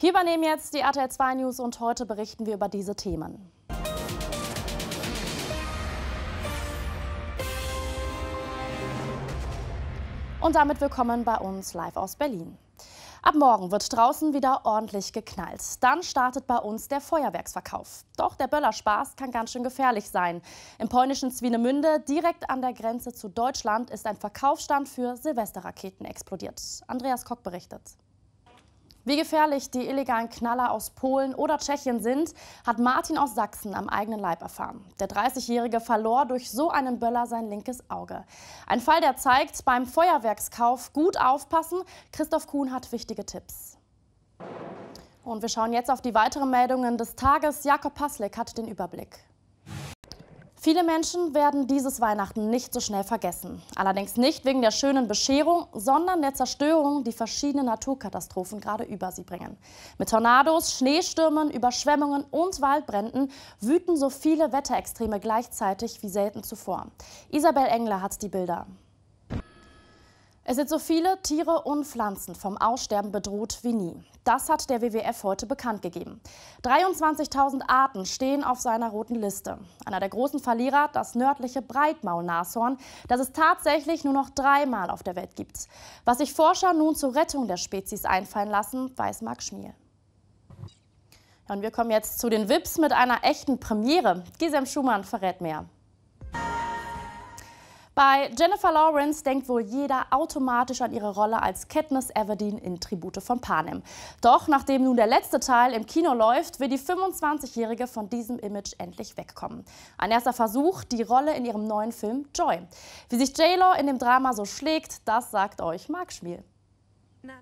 Hier übernehmen jetzt die RTL 2 News und heute berichten wir über diese Themen. Und damit willkommen bei uns live aus Berlin. Ab morgen wird draußen wieder ordentlich geknallt. Dann startet bei uns der Feuerwerksverkauf. Doch der Böllerspaß kann ganz schön gefährlich sein. Im polnischen Zwienemünde, direkt an der Grenze zu Deutschland, ist ein Verkaufsstand für Silvesterraketen explodiert. Andreas Kock berichtet. Wie gefährlich die illegalen Knaller aus Polen oder Tschechien sind, hat Martin aus Sachsen am eigenen Leib erfahren. Der 30-Jährige verlor durch so einen Böller sein linkes Auge. Ein Fall, der zeigt, beim Feuerwerkskauf gut aufpassen. Christoph Kuhn hat wichtige Tipps. Und wir schauen jetzt auf die weiteren Meldungen des Tages. Jakob Paslik hat den Überblick. Viele Menschen werden dieses Weihnachten nicht so schnell vergessen. Allerdings nicht wegen der schönen Bescherung, sondern der Zerstörung, die verschiedene Naturkatastrophen gerade über sie bringen. Mit Tornados, Schneestürmen, Überschwemmungen und Waldbränden wüten so viele Wetterextreme gleichzeitig wie selten zuvor. Isabel Engler hat die Bilder. Es sind so viele Tiere und Pflanzen vom Aussterben bedroht wie nie. Das hat der WWF heute bekannt gegeben. 23.000 Arten stehen auf seiner roten Liste. Einer der großen Verlierer, das nördliche Breitmaulnashorn, das es tatsächlich nur noch dreimal auf der Welt gibt. Was sich Forscher nun zur Rettung der Spezies einfallen lassen, weiß Marc Schmiel. Und wir kommen jetzt zu den Wips mit einer echten Premiere. Gisem Schumann verrät mehr. Bei Jennifer Lawrence denkt wohl jeder automatisch an ihre Rolle als Katniss Everdeen in Tribute von Panem. Doch nachdem nun der letzte Teil im Kino läuft, will die 25-Jährige von diesem Image endlich wegkommen. Ein erster Versuch, die Rolle in ihrem neuen Film Joy. Wie sich J-Lo in dem Drama so schlägt, das sagt euch Marc Schmiel. Name.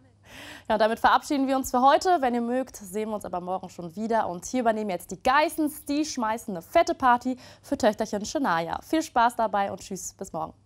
Ja, damit verabschieden wir uns für heute. Wenn ihr mögt, sehen wir uns aber morgen schon wieder. Und hier übernehmen jetzt die Geissens. Die schmeißen eine fette Party für Töchterchen Shania. Viel Spaß dabei und tschüss, bis morgen.